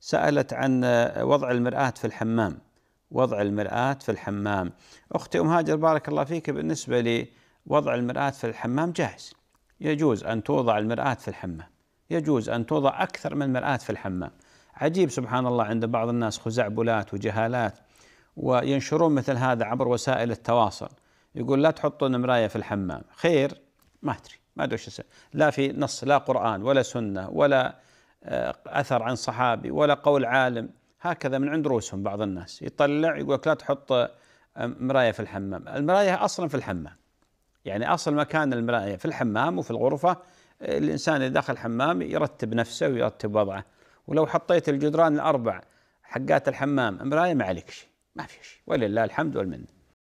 سألت عن وضع المرآة في الحمام وضع المرآة في الحمام أختي أم هاجر بارك الله فيك بالنسبة لوضع المرآة في الحمام جاهز يجوز أن توضع المرآة في الحمام يجوز أن توضع أكثر من مرآة في الحمام عجيب سبحان الله عند بعض الناس خزعبلات وجهالات وينشرون مثل هذا عبر وسائل التواصل يقول لا تحطون مراية في الحمام خير ما أدري ما أدري وش لا في نص لا قرآن ولا سنة ولا اثر عن صحابي ولا قول عالم هكذا من عند رؤوسهم بعض الناس يطلع يقول لك لا تحط آه، مرايه في الحمام المرايه اصلا في الحمام يعني اصل مكان المرايه في الحمام وفي الغرفه آه، الانسان اللي داخل الحمام يرتب نفسه ويرتب وضعه ولو حطيت الجدران الاربع حقات الحمام مرايه ما عليك شيء ما في شيء ولله الحمد والمنه